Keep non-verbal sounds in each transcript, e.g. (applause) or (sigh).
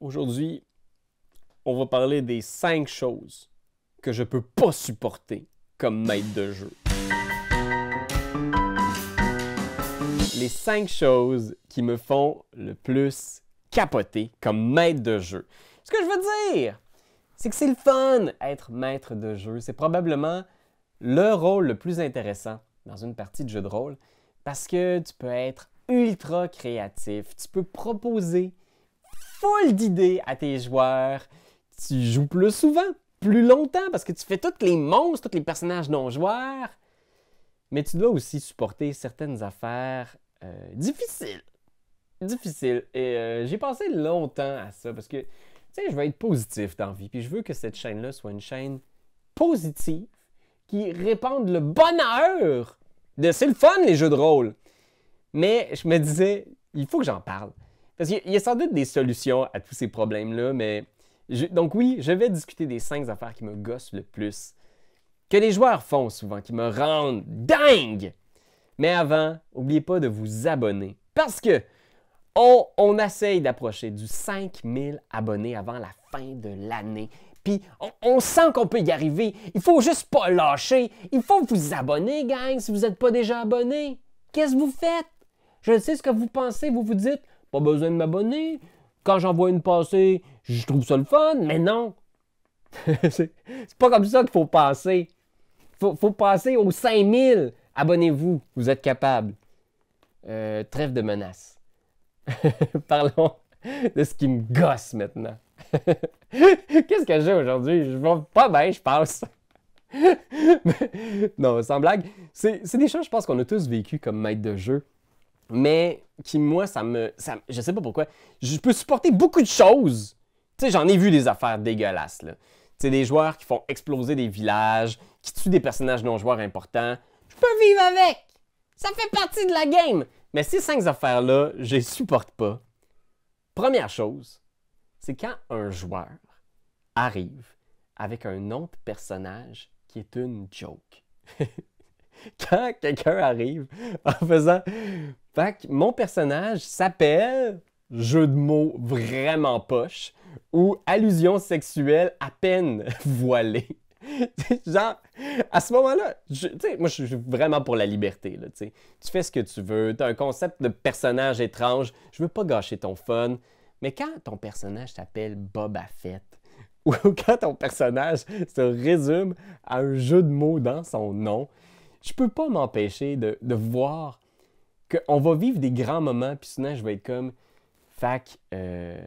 Aujourd'hui, on va parler des cinq choses que je peux pas supporter comme maître de jeu. Les cinq choses qui me font le plus capoter comme maître de jeu. Ce que je veux dire, c'est que c'est le fun d'être maître de jeu. C'est probablement le rôle le plus intéressant dans une partie de jeu de rôle parce que tu peux être ultra créatif, tu peux proposer foule d'idées à tes joueurs. Tu joues plus souvent, plus longtemps, parce que tu fais tous les monstres, tous les personnages non-joueurs. Mais tu dois aussi supporter certaines affaires euh, difficiles. Difficiles. Et euh, j'ai passé longtemps à ça, parce que, tu sais, je veux être positif dans la vie. Puis je veux que cette chaîne-là soit une chaîne positive, qui répande le bonheur de c'est le fun, les jeux de rôle. Mais je me disais, il faut que j'en parle. Parce qu'il y, a sans doute des solutions à tous ces problèmes-là, mais. donc, oui, je vais discuter des cinq affaires qui me gossent le plus, que les joueurs font souvent, qui me rendent dingue! Mais avant, n'oubliez pas de vous abonner parce que on, essaye d'approcher du 5000 abonnés avant la fin de l'année. Puis on, sent qu'on peut y arriver. Il faut juste pas lâcher. Il faut vous abonner, gang, si vous n'êtes pas déjà abonné. Qu'est-ce que vous faites? Je sais ce que vous pensez. Vous vous dites, pas besoin de m'abonner. Quand j'en vois une passer, je trouve ça le fun, mais non. (laughs) c'est pas comme ça qu'il faut passer. Faut, faut passer aux 5000. Abonnez-vous, vous êtes capable. Euh, trêve de menaces. (laughs) Parlons de ce qui me gosse maintenant. (laughs) Qu'est-ce que j'ai aujourd'hui? Je vais pas bien, je pense. non, sans blague, c'est des choses, je pense, qu'on a tous vécu comme maître de jeu mais qui, moi, ça me. Ça, je sais pas pourquoi. Je peux supporter beaucoup de choses. Tu sais, j'en ai vu des affaires dégueulasses, là. Tu sais, des joueurs qui font exploser des villages, qui tuent des personnages non-joueurs importants. Je peux vivre avec! Ça fait partie de la game! Mais ces cinq affaires-là, je les supporte pas. Première chose, c'est quand un joueur arrive avec un autre personnage qui est une joke. (laughs) quand quelqu'un arrive en faisant mon personnage s'appelle jeu de mots vraiment poche ou allusion sexuelle à peine (laughs) voilée. (laughs) Genre, à ce moment-là, moi, je suis vraiment pour la liberté, là, tu Tu fais ce que tu veux, as un concept de personnage étrange, je veux pas gâcher ton fun, mais quand ton personnage s'appelle Boba Fett, (laughs) ou quand ton personnage se résume à un jeu de mots dans son nom, je peux pas m'empêcher de voir qu'on va vivre des grands moments, puis sinon, je vais être comme, fac, euh,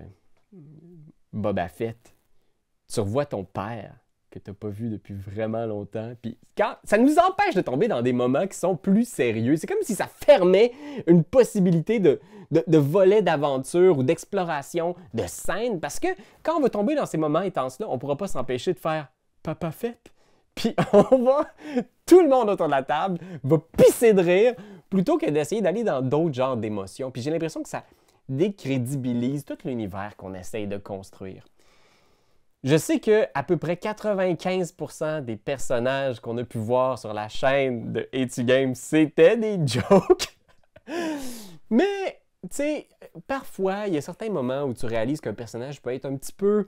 Boba Fett, tu revois ton père que tu n'as pas vu depuis vraiment longtemps. Puis ça nous empêche de tomber dans des moments qui sont plus sérieux. C'est comme si ça fermait une possibilité de, de, volet d'aventure ou d'exploration, de scène. Parce que quand on va tomber dans ces moments intenses-là, on pourra pas s'empêcher de faire Papa Fett. » Puis (laughs) on va, tout le monde autour de la table va pisser de rire plutôt que d'essayer d'aller dans d'autres genres d'émotions. Puis j'ai l'impression que ça décrédibilise tout l'univers qu'on essaye de construire. Je sais que à peu près 95% des personnages qu'on a pu voir sur la chaîne de Etu Games, c'était des (laughs) jokes. Mais, tu sais, parfois, il y a certains moments où tu réalises qu'un personnage peut être un petit peu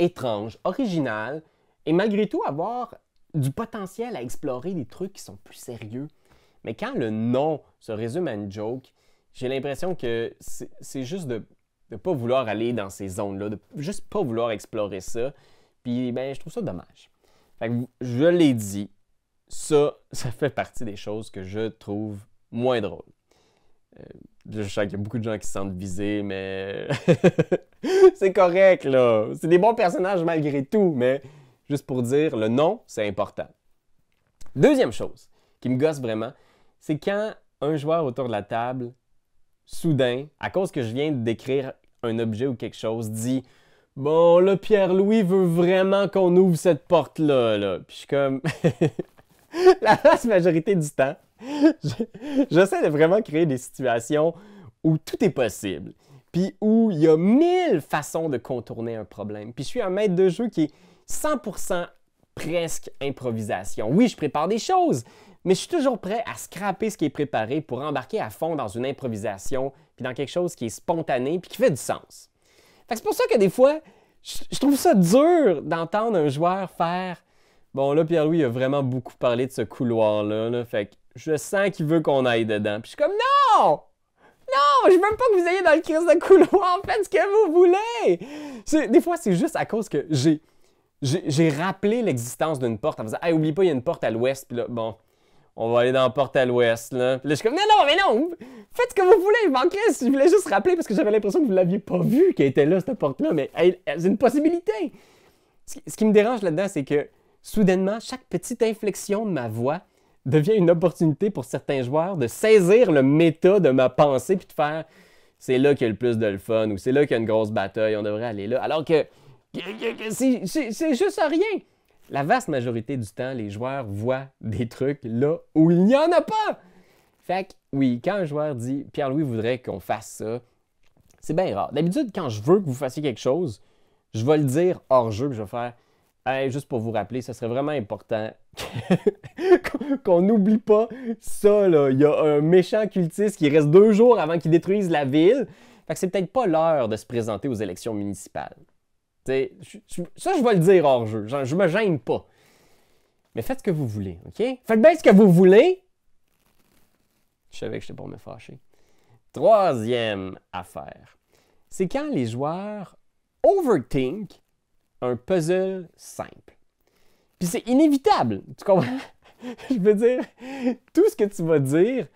étrange, original, et malgré tout avoir du potentiel à explorer des trucs qui sont plus sérieux, mais quand le nom se résume à une joke, j'ai l'impression que c'est juste de ne pas vouloir aller dans ces zones-là, de juste pas vouloir explorer ça. Puis, ben, je trouve ça dommage. je l'ai dit, ça, (laughs) ça fait partie des choses que je trouve moins drôles. Euh, je sais qu'il y a beaucoup de gens qui se sentent visés, mais (laughs) c'est correct, là. C'est des bons personnages malgré tout, mais juste pour dire, le nom, c'est important. Deuxième chose qui me gosse vraiment, c'est quand un joueur autour de la table, soudain, à cause que je viens de décrire un objet ou quelque chose, dit Bon, le Pierre-Louis veut vraiment qu'on ouvre cette porte-là. Là. Puis je suis comme. (laughs) la vaste majorité du temps, j'essaie de vraiment créer des situations où tout est possible. Puis où il y a mille façons de contourner un problème. Puis je suis un maître de jeu qui est 100% presque improvisation. Oui, je prépare des choses, mais je suis toujours prêt à scraper ce qui est préparé pour embarquer à fond dans une improvisation, puis dans quelque chose qui est spontané, puis qui fait du sens. c'est pour ça que des fois, je trouve ça dur d'entendre un joueur faire Bon, là, Pierre-Louis a vraiment beaucoup parlé de ce couloir-là, fait que je sens qu'il veut qu'on aille dedans. Puis je suis comme Non! Non, je veux même pas que vous ayez dans le crise de couloir, faites ce que vous voulez! Des fois, c'est juste à cause que j'ai j'ai rappelé l'existence d'une porte en faisant Ah oublie pas, il y a une porte à l'ouest. Puis là, bon, on va aller dans la porte à l'ouest. Là. là, je suis comme Non, non, mais non, faites ce que vous voulez. Je Je voulais juste rappeler parce que j'avais l'impression que vous l'aviez pas vu qu'elle était là, cette porte-là. Mais elle, c'est une possibilité. Ce qui, me dérange là-dedans, c'est que soudainement, chaque petite inflexion de ma voix devient une opportunité pour certains joueurs de saisir le méta de ma pensée puis de faire c'est là qu'il y a le plus de fun ou c'est là qu'il y a une grosse bataille, on devrait aller là. Alors que c'est juste rien. La vaste majorité du temps, les joueurs voient des trucs là où il n'y en a pas. Fait que oui, quand un joueur dit Pierre-Louis voudrait qu'on fasse ça, c'est bien rare. D'habitude, quand je veux que vous fassiez quelque chose, je vais le dire hors jeu, que je vais faire hey, juste pour vous rappeler, ce serait vraiment important (laughs) qu'on n'oublie pas ça. Il y a un méchant cultiste qui reste deux jours avant qu'il détruise la ville. Fait que c'est peut-être pas l'heure de se présenter aux élections municipales ça, je vais le dire hors jeu. je me gêne pas. Mais faites ce que vous voulez, OK? Faites bien ce que vous voulez. Je savais que j'étais pour me fâcher. Troisième affaire. C'est quand les joueurs overthink un puzzle simple. Puis c'est inévitable, tu comprends? (laughs) je veux dire, tout ce que tu vas dire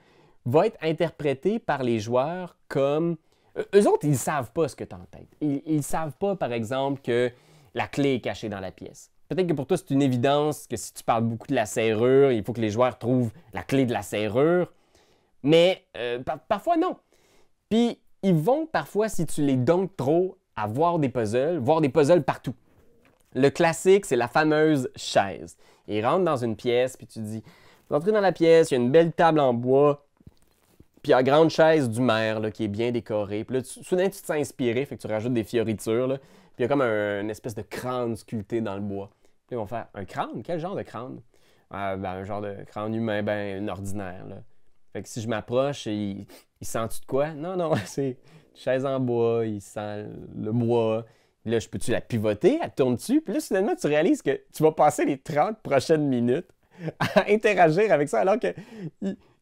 va être interprété par les joueurs comme eux autres, ils savent pas ce que tu as en tête. Ils, ne savent pas, par exemple, que la clé est cachée dans la pièce. Peut-être que pour toi, c'est une évidence que si tu parles beaucoup de la serrure, il faut que les joueurs trouvent la clé de la serrure. Mais euh, parfois, non. Puis, ils vont parfois, si tu les donnes trop, avoir voir des puzzles, voir des puzzles partout. Le classique, c'est la fameuse chaise. Ils rentrent dans une pièce, puis tu dis, vous entrez dans la pièce, il y a une belle table en bois, puis la grande chaise du maire là, qui est bien décorée. Puis là, tu, soudain, tu te sens inspiré, fait que tu rajoutes des fioritures. Là. Puis il y a comme une espèce de crâne sculpté dans le bois. Puis ils vont faire un crâne Quel genre de crâne ah, ben, Un genre de crâne humain, ben, ordinaire. Fait que si je m'approche, il, sent-tu de quoi Non, non, (laughs) c'est une chaise en bois, il sent le bois. Là, je peux-tu la pivoter? Elle tourne-tu? Puis là, soudainement, tu réalises que tu vas passer les 30 prochaines minutes (laughs) à interagir avec ça alors que.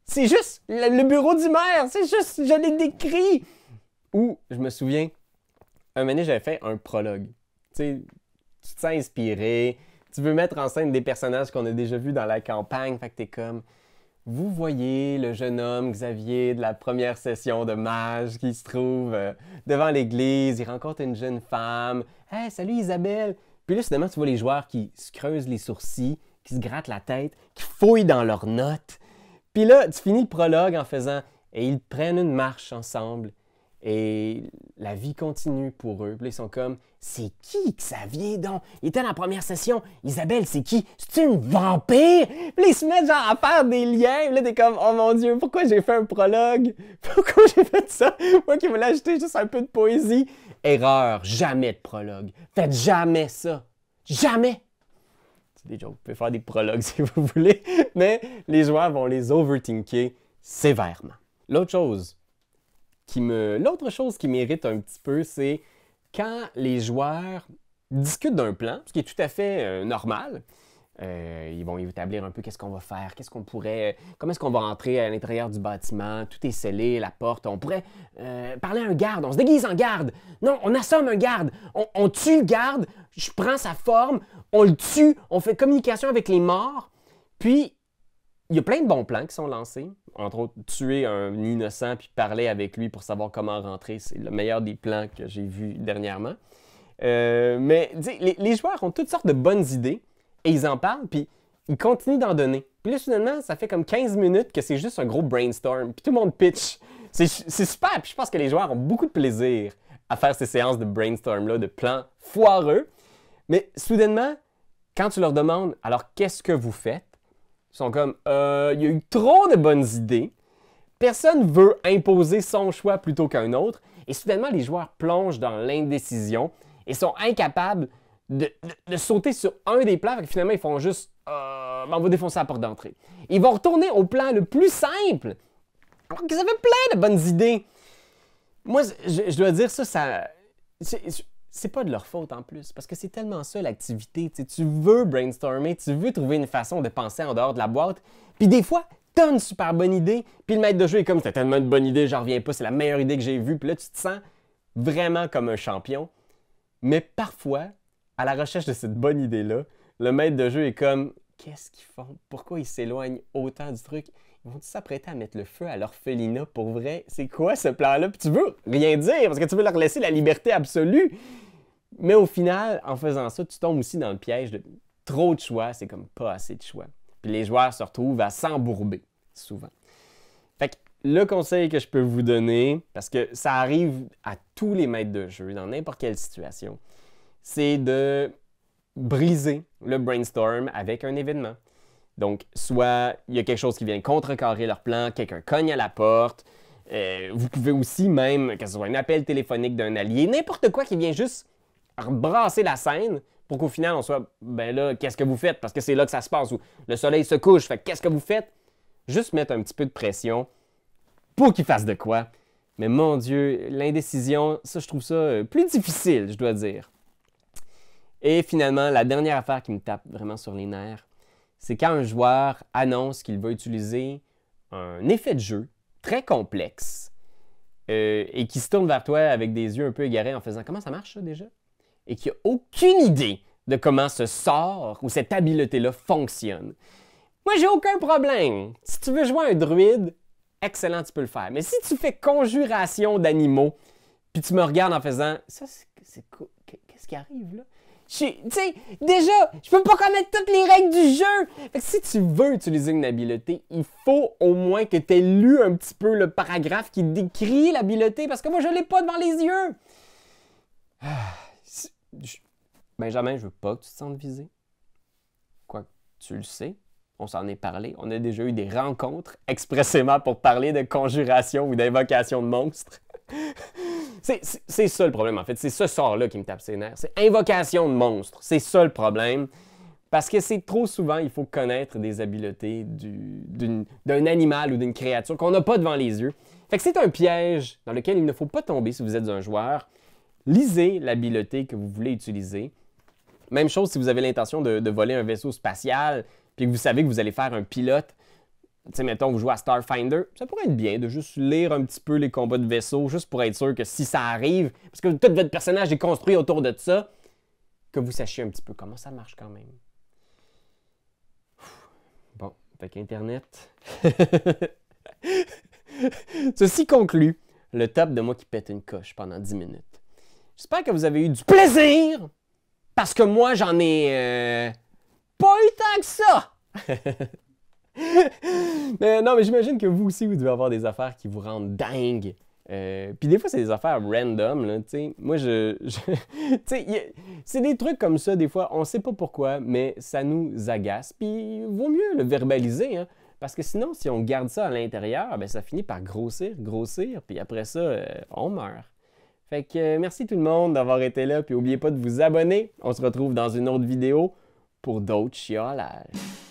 C'est juste le, bureau du maire, c'est juste, je l'ai décrit. Ou, je me souviens, un moment j'avais fait un prologue. Tu sais, tu te sens inspiré, tu veux mettre en scène des personnages qu'on a déjà vus dans la campagne, fait que t'es comme... Vous voyez le jeune homme Xavier de la première session de mage qui se trouve euh, devant l'église, il rencontre une jeune femme. Hey, salut Isabelle! Puis là, finalement, tu vois les joueurs qui se creusent les sourcils, qui se grattent la tête, qui fouillent dans leurs notes, puis là, tu finis le prologue en faisant et ils prennent une marche ensemble et la vie continue pour eux. Puis ils sont comme c'est qui vient donc Il était dans la première session. Isabelle, c'est qui C'est une vampire Puis ils se mettent genre à faire des liens. Puis là t'es comme oh mon dieu, pourquoi j'ai fait un prologue (laughs) Pourquoi j'ai fait ça Moi qui voulais ajouter juste un peu de poésie. Erreur, jamais de prologue. Faites jamais ça. Jamais des Vous pouvez faire des prologues (laughs) si vous voulez, mais les joueurs vont les overthinker sévèrement. L'autre chose qui me. L'autre chose qui mérite un petit peu, c'est quand les joueurs discutent d'un plan, ce qui est tout à fait euh, normal, euh, ils vont établir un peu qu'est-ce qu'on va faire, qu'est-ce qu'on pourrait, euh, comment est-ce qu'on va rentrer à l'intérieur du bâtiment, tout est scellé, la porte, on pourrait euh, parler à un garde, on se déguise en garde, non, on assomme un garde, on, tue le garde, je prends sa forme, on le tue, on fait communication avec les morts, puis il y a plein de bons plans qui sont lancés, entre autres tuer un innocent puis parler avec lui pour savoir comment rentrer, c'est le meilleur des plans que j'ai vu dernièrement. mais les joueurs ont toutes sortes de bonnes idées et ils en parlent, puis ils continuent d'en donner. Puis là, soudainement, ça fait comme 15 minutes que c'est juste un gros brainstorm. Puis tout le monde pitch. C'est super, puis je pense que les joueurs ont beaucoup de plaisir à faire ces séances de brainstorm-là, de plans foireux. Mais soudainement, quand tu leur demandes « Alors, qu'est-ce que vous faites? » Ils sont comme euh, « Il y a eu trop de bonnes idées. Personne veut imposer son choix plutôt qu'un autre. » Et soudainement, les joueurs plongent dans l'indécision et sont incapables de, sauter sur un des plans. que finalement, ils font juste euh, ben, on va défoncer la porte d'entrée. Ils vont retourner au plan le plus simple. Alors qu'ils avaient plein de bonnes idées. Moi, je, dois dire ça, ça. C'est pas de leur faute en plus, parce que c'est tellement ça l'activité. Tu veux brainstormer, tu veux trouver une façon de penser en dehors de la boîte. Puis des fois, t'as une super bonne idée, puis le maître de jeu est comme t'as tellement de bonne idée, j'en reviens pas, c'est la meilleure idée que j'ai vue. Puis là, tu te sens vraiment comme un champion. Mais parfois, à la recherche de cette bonne idée-là, le maître de jeu est comme Qu'est-ce qu'ils font Pourquoi ils s'éloignent autant du truc Ils vont s'apprêter à mettre le feu à l'orphelinat pour vrai C'est quoi ce plan-là Puis tu veux rien dire parce que tu veux leur laisser la liberté absolue. Mais au final, en faisant ça, tu tombes aussi dans le piège de trop de choix, c'est comme pas assez de choix. Puis les joueurs se retrouvent à s'embourber souvent. Fait que le conseil que je peux vous donner, parce que ça arrive à tous les maîtres de jeu, dans n'importe quelle situation, c'est de briser le brainstorm avec un événement. Donc, soit il y a quelque chose qui vient contrecarrer leur plan, quelqu'un cogne à la porte. Euh, vous pouvez aussi même, que ce soit un appel téléphonique d'un allié, n'importe quoi qui vient juste brasser la scène pour qu'au final on soit, ben là, qu'est-ce que vous faites? Parce que c'est là que ça se passe, où le soleil se couche, fait qu'est-ce que vous faites? Juste mettre un petit peu de pression pour qu'ils fassent de quoi. Mais mon Dieu, l'indécision, ça je trouve ça euh, plus difficile, je dois dire. Et finalement, la dernière affaire qui me tape vraiment sur les nerfs, c'est quand un joueur annonce qu'il va utiliser un effet de jeu très complexe euh, et qui se tourne vers toi avec des yeux un peu égarés en faisant comment ça marche ça déjà et qui a aucune idée de comment ce sort ou cette habileté-là fonctionne. Moi, j'ai aucun problème. Si tu veux jouer un druide, excellent, tu peux le faire. Mais si tu fais conjuration d'animaux, puis tu me regardes en faisant ça, c'est qu'est-ce qui arrive là tu sais, déjà, je peux pas connaître toutes les règles du jeu. si tu veux utiliser une habileté, il faut au moins que tu aies lu un petit peu le paragraphe qui décrit l'habileté, parce que moi, je l'ai pas devant les yeux. Ah, je... Benjamin, je veux pas que tu te sentes visé. Quoi, tu le sais, on s'en est parlé. On a déjà eu des rencontres expressément pour parler de conjuration ou d'invocation de monstres. (laughs) C'est ça le problème, en fait. C'est ce sort-là qui me tape ses nerfs. C'est invocation de monstre. C'est ça le problème. Parce que c'est trop souvent, il faut connaître des habiletés d'un animal ou d'une créature qu'on n'a pas devant les yeux. Fait que c'est un piège dans lequel il ne faut pas tomber si vous êtes un joueur. Lisez l'habileté que vous voulez utiliser. Même chose si vous avez l'intention de, de voler un vaisseau spatial, puis que vous savez que vous allez faire un pilote sais, mettons, vous jouez à Starfinder, ça pourrait être bien de juste lire un petit peu les combats de vaisseaux, juste pour être sûr que si ça arrive, parce que tout votre personnage est construit autour de ça, que vous sachiez un petit peu comment ça marche quand même. Bon, avec Internet, (laughs) Ceci conclut le top de moi qui pète une coche pendant 10 minutes. J'espère que vous avez eu du plaisir, parce que moi, j'en ai euh, pas eu tant que ça! (laughs) (laughs) mais non, mais j'imagine que vous aussi, vous devez avoir des affaires qui vous rendent dingue. Euh, puis des fois, c'est des affaires random, tu sais. Moi, je... (laughs) c'est des trucs comme ça, des fois, on sait pas pourquoi, mais ça nous agace. Puis vaut mieux le verbaliser, hein, Parce que sinon, si on garde ça à l'intérieur, ben, ça finit par grossir, grossir, puis après ça, euh, on meurt. Fait que euh, merci tout le monde d'avoir été là, puis n'oubliez pas de vous abonner. On se retrouve dans une autre vidéo pour d'autres chiolages.